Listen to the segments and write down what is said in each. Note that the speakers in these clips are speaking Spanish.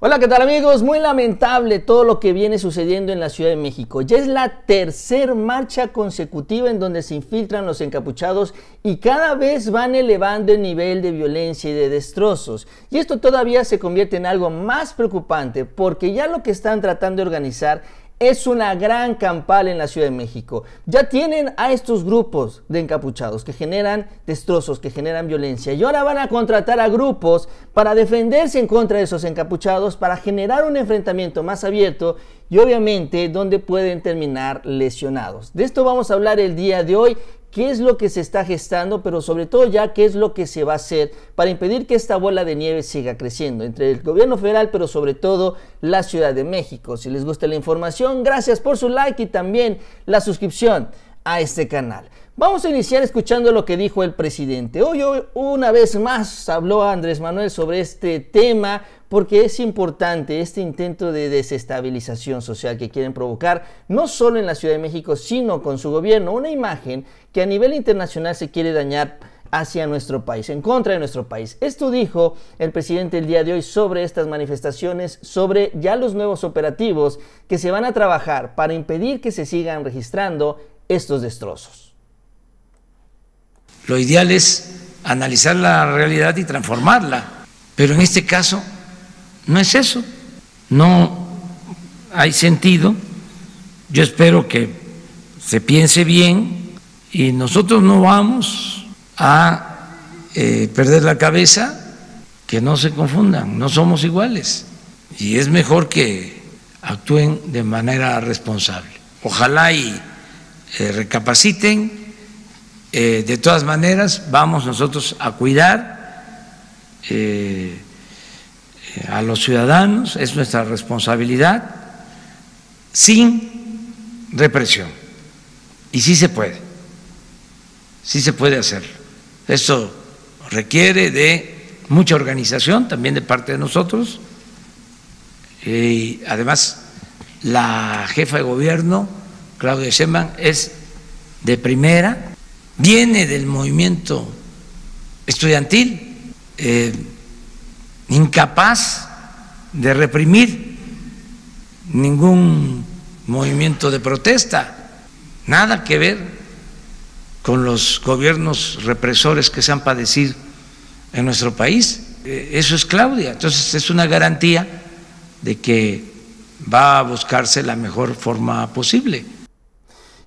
Hola, ¿qué tal amigos? Muy lamentable todo lo que viene sucediendo en la Ciudad de México. Ya es la tercer marcha consecutiva en donde se infiltran los encapuchados y cada vez van elevando el nivel de violencia y de destrozos. Y esto todavía se convierte en algo más preocupante porque ya lo que están tratando de organizar es una gran campal en la Ciudad de México. Ya tienen a estos grupos de encapuchados que generan destrozos, que generan violencia, y ahora van a contratar a grupos para defenderse en contra de esos encapuchados, para generar un enfrentamiento más abierto y obviamente donde pueden terminar lesionados. De esto vamos a hablar el día de hoy qué es lo que se está gestando, pero sobre todo ya qué es lo que se va a hacer para impedir que esta bola de nieve siga creciendo entre el gobierno federal, pero sobre todo la Ciudad de México. Si les gusta la información, gracias por su like y también la suscripción a este canal. Vamos a iniciar escuchando lo que dijo el presidente. Hoy, una vez más habló Andrés Manuel sobre este tema, porque es importante este intento de desestabilización social que quieren provocar, no solo en la Ciudad de México, sino con su gobierno, una imagen que a nivel internacional se quiere dañar hacia nuestro país, en contra de nuestro país. Esto dijo el presidente el día de hoy sobre estas manifestaciones, sobre ya los nuevos operativos que se van a trabajar para impedir que se sigan registrando estos destrozos. Lo ideal es analizar la realidad y transformarla, pero en este caso no es eso, no hay sentido. Yo espero que se piense bien y nosotros no vamos a eh, perder la cabeza, que no se confundan, no somos iguales y es mejor que actúen de manera responsable. Ojalá y eh, recapaciten. Eh, de todas maneras, vamos nosotros a cuidar a los ciudadanos, es nuestra responsabilidad, sin represión. Y sí se puede, sí se puede hacer Esto requiere de mucha organización también de parte de nosotros. Y además, la jefa de gobierno, Claudia Sheinbaum, es de primera, viene del movimiento estudiantil. Eh, incapaz de reprimir ningún movimiento de protesta, nada que ver con los gobiernos represores que se han padecido en nuestro país. Eh, eso es Claudia. Entonces es una garantía de que va a buscarse la mejor forma posible.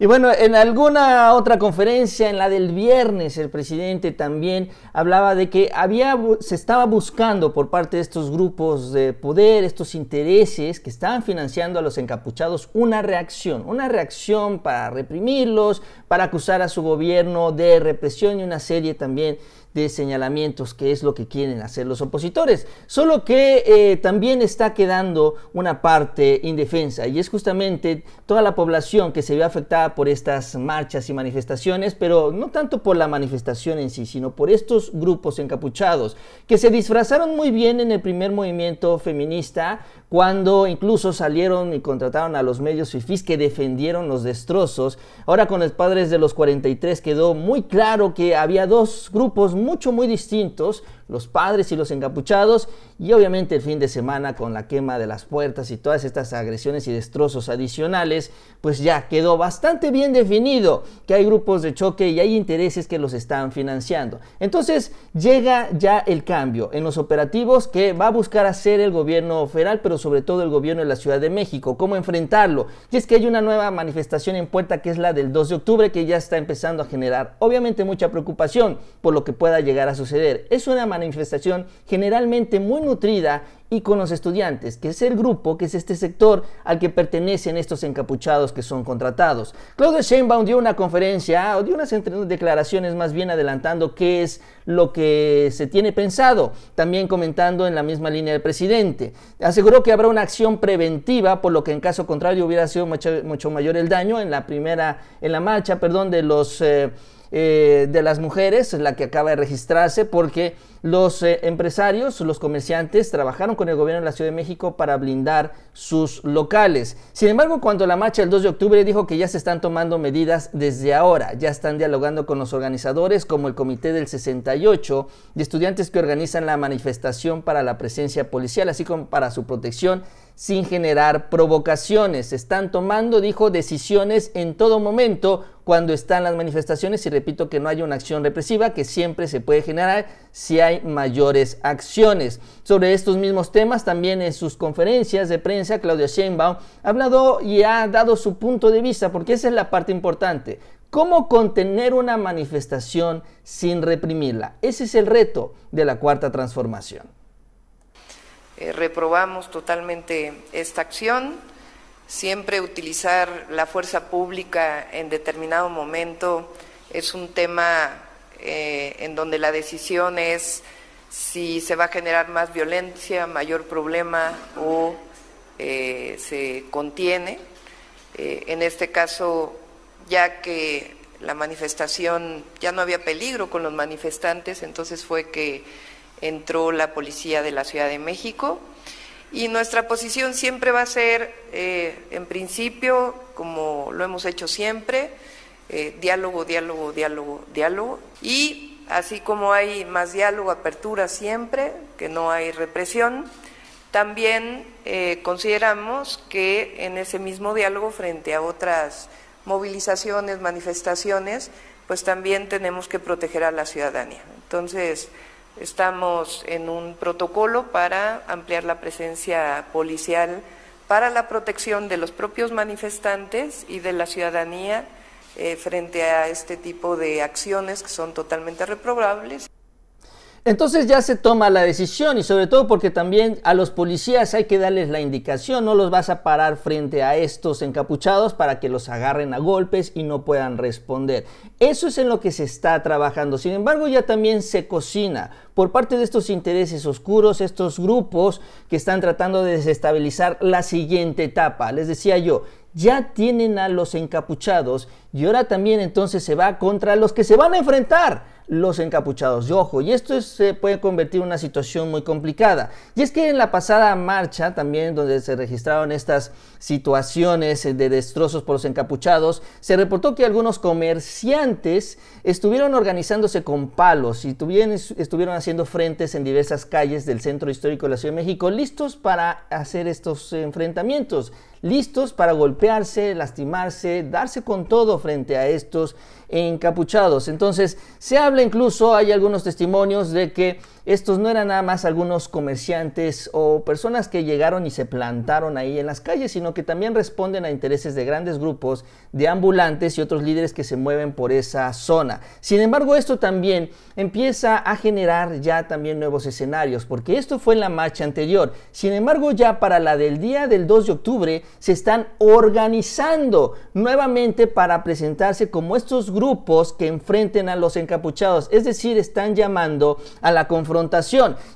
Y bueno, en alguna otra conferencia, en la del viernes, el presidente también hablaba de que había, se estaba buscando por parte de estos grupos de poder, estos intereses que estaban financiando a los encapuchados, una reacción, una reacción para reprimirlos, para acusar a su gobierno de represión y una serie también de señalamientos, que es lo que quieren hacer los opositores. Solo que eh, también está quedando una parte indefensa y es justamente toda la población que se ve afectada por estas marchas y manifestaciones, pero no tanto por la manifestación en sí, sino por estos grupos encapuchados que se disfrazaron muy bien en el primer movimiento feminista cuando incluso salieron y contrataron a los medios fifís que defendieron los destrozos. Ahora con los padres de los 43 quedó muy claro que había dos grupos muy mucho muy distintos los padres y los encapuchados y obviamente el fin de semana con la quema de las puertas y todas estas agresiones y destrozos adicionales, pues ya quedó bastante bien definido que hay grupos de choque y hay intereses que los están financiando. Entonces llega ya el cambio en los operativos que va a buscar hacer el gobierno federal, pero sobre todo el gobierno de la Ciudad de México, cómo enfrentarlo. Y es que hay una nueva manifestación en puerta que es la del 2 de octubre que ya está empezando a generar obviamente mucha preocupación por lo que pueda llegar a suceder. Es una infestación generalmente muy nutrida y con los estudiantes, que es el grupo, que es este sector al que pertenecen estos encapuchados que son contratados. Claude Sheinbaum dio una conferencia, o dio unas declaraciones más bien adelantando qué es lo que se tiene pensado, también comentando en la misma línea del presidente. Aseguró que habrá una acción preventiva, por lo que en caso contrario hubiera sido mucho, mayor el daño en la primera, en la marcha, perdón, de los... Eh, eh, de las mujeres, la que acaba de registrarse, porque los eh, empresarios, los comerciantes trabajaron con el gobierno de la Ciudad de México para blindar sus locales. Sin embargo, cuando la marcha el 2 de octubre dijo que ya se están tomando medidas desde ahora, ya están dialogando con los organizadores como el Comité del 68 de estudiantes que organizan la manifestación para la presencia policial, así como para su protección sin generar provocaciones. Están tomando, dijo, decisiones en todo momento cuando están las manifestaciones y repito que no hay una acción represiva que siempre se puede generar si hay mayores acciones. Sobre estos mismos temas también en sus conferencias de prensa Claudia Sheinbaum ha hablado y ha dado su punto de vista porque esa es la parte importante. ¿Cómo contener una manifestación sin reprimirla? Ese es el reto de la cuarta transformación. Eh, reprobamos totalmente esta acción. Siempre utilizar la fuerza pública en determinado momento es un tema eh, en donde la decisión es si se va a generar más violencia, mayor problema o eh, se contiene. en este caso, ya que la manifestación ya no había peligro con los manifestantes, entonces fue que entró la policía de la Ciudad de México. Y nuestra posición siempre va a ser, eh, en principio, como lo hemos hecho siempre, eh, diálogo, diálogo, diálogo, diálogo. Y así como hay más diálogo, apertura siempre, que no hay represión, también eh, consideramos que en ese mismo diálogo, frente a otras movilizaciones, manifestaciones, pues también tenemos que proteger a la ciudadanía. Entonces, Estamos en un protocolo para ampliar la presencia policial para la protección de los propios manifestantes y de la ciudadanía eh, frente a este tipo de acciones que son totalmente reprobables. Entonces ya se toma la decisión y sobre todo porque también a los policías hay que darles la indicación, no los vas a parar frente a estos encapuchados para que los agarren a golpes y no puedan responder. Eso es en lo que se está trabajando. Sin embargo, ya también se cocina por parte de estos intereses oscuros, estos grupos que están tratando de desestabilizar la siguiente etapa. Les decía yo, ya tienen a los encapuchados y ahora también entonces se va contra los que se van a enfrentar los encapuchados de ojo. Y esto se puede convertir en una situación muy complicada. Y es que en la pasada marcha, también donde se registraron estas situaciones de destrozos por los encapuchados, se reportó que algunos comerciantes estuvieron organizándose con palos y estuvieron haciendo frentes en diversas calles del centro histórico de la Ciudad de México, listos para hacer estos enfrentamientos listos para golpearse, lastimarse, darse con todo frente a estos encapuchados. Entonces, se habla incluso, hay algunos testimonios de que estos no eran nada más algunos comerciantes o personas que llegaron y se plantaron ahí en las calles, sino que también responden a intereses de grandes grupos de ambulantes y otros líderes que se mueven por esa zona. Sin embargo, esto también empieza a generar ya también nuevos escenarios, porque esto fue en la marcha anterior. Sin embargo, ya para la del día del 2 de octubre se están organizando nuevamente para presentarse como estos grupos que enfrenten a los encapuchados, es decir, están llamando a la confrontación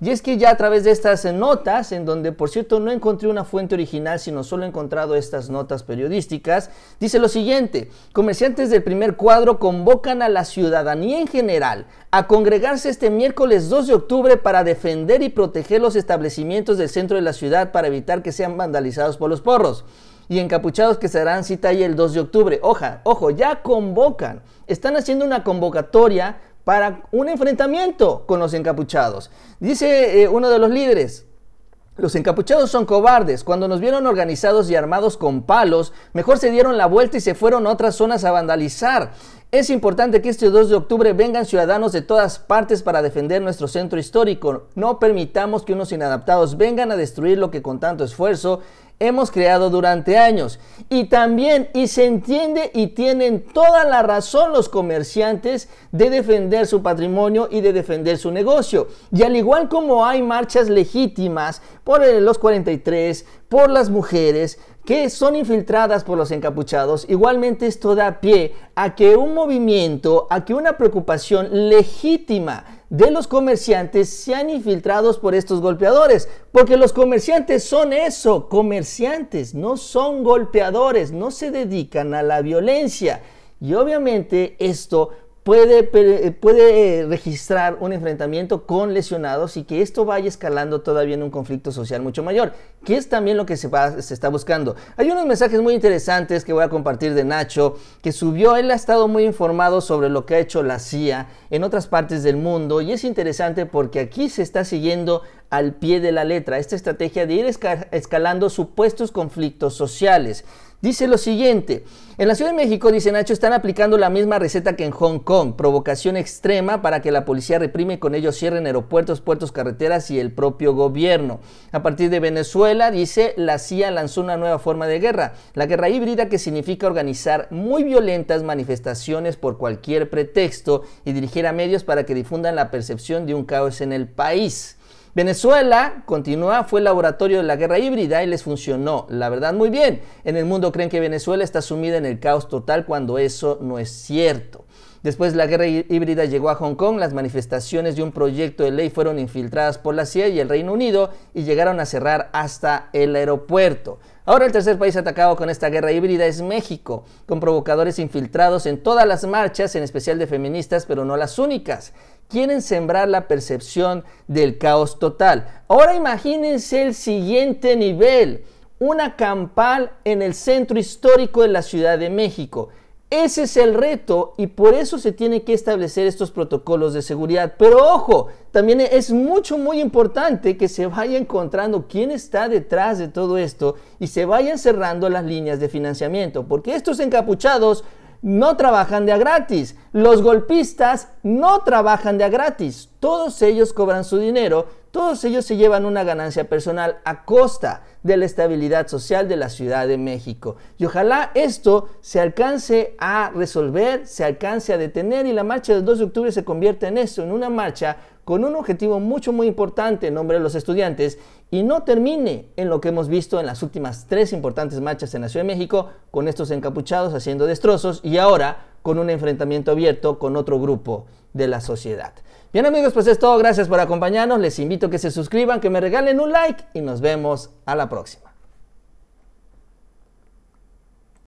y es que ya a través de estas notas, en donde por cierto no encontré una fuente original, sino solo he encontrado estas notas periodísticas, dice lo siguiente, comerciantes del primer cuadro convocan a la ciudadanía en general a congregarse este miércoles 2 de octubre para defender y proteger los establecimientos del centro de la ciudad para evitar que sean vandalizados por los porros y encapuchados que se harán cita ahí el 2 de octubre. Oja, ojo, ya convocan. Están haciendo una convocatoria para un enfrentamiento con los encapuchados. Dice eh, uno de los líderes, los encapuchados son cobardes. Cuando nos vieron organizados y armados con palos, mejor se dieron la vuelta y se fueron a otras zonas a vandalizar. Es importante que este 2 de octubre vengan ciudadanos de todas partes para defender nuestro centro histórico. No permitamos que unos inadaptados vengan a destruir lo que con tanto esfuerzo hemos creado durante años. Y también, y se entiende y tienen toda la razón los comerciantes de defender su patrimonio y de defender su negocio. Y al igual como hay marchas legítimas por eh, los 43, por las mujeres, que son infiltradas por los encapuchados, igualmente esto da pie a que un movimiento, a que una preocupación legítima de los comerciantes sean infiltrados por estos golpeadores. Porque los comerciantes son eso, comerciantes, no son golpeadores, no se dedican a la violencia. Y obviamente esto eh, puede, registrar un enfrentamiento con lesionados y que esto vaya escalando todavía en un conflicto social mucho mayor, que es también lo que se, se está buscando. Hay unos mensajes muy interesantes que voy a compartir de Nacho, que subió, él ha estado muy informado sobre lo que ha hecho la CIA en otras partes del mundo y es interesante porque aquí se está siguiendo al pie de la letra esta estrategia de ir escalando supuestos conflictos sociales. Dice lo siguiente, en la Ciudad de México, dice Nacho, están aplicando la misma receta que en Hong Kong, provocación extrema para que la policía reprime y con ello cierren aeropuertos, puertos, carreteras y el propio gobierno. A partir de Venezuela, dice, la CIA lanzó una nueva forma de guerra, la guerra híbrida que significa organizar muy violentas manifestaciones por cualquier pretexto y dirigir a medios para que difundan la percepción de un caos en el país. Venezuela, continúa, fue el laboratorio de la guerra híbrida y les funcionó, la verdad, muy bien. En el mundo creen que Venezuela está sumida en el caos total cuando eso no es cierto. Después la guerra híbrida llegó a Hong Kong, las manifestaciones de un proyecto de ley fueron infiltradas por la CIA y el Reino Unido y llegaron a cerrar hasta el aeropuerto. Ahora el tercer país atacado con esta guerra híbrida es México, con provocadores infiltrados en todas las marchas, en especial de feministas, pero no las únicas quieren sembrar la percepción del caos total. Ahora imagínense el siguiente nivel, una campal en el centro histórico de la Ciudad de México. Ese es el reto y por eso se tienen que establecer estos protocolos de seguridad. Pero ojo, también es mucho, muy importante que se vaya encontrando quién está detrás de todo esto y se vayan cerrando las líneas de financiamiento, porque estos encapuchados no trabajan de a gratis. Los golpistas no trabajan de a gratis. Todos ellos cobran su dinero, todos ellos se llevan una ganancia personal a costa de la estabilidad social de la Ciudad de México. Y ojalá esto se alcance a resolver, se alcance a detener y la marcha del 2 de octubre se convierta en eso, en una marcha con un objetivo mucho muy importante en nombre de los estudiantes y no termine en lo que hemos visto en las últimas tres importantes marchas en la Ciudad de México con estos encapuchados haciendo destrozos y ahora con un enfrentamiento abierto con otro grupo de la sociedad. Bien amigos, pues es todo. Gracias por acompañarnos. Les invito a que se suscriban, que me regalen un like y nos vemos a la próxima.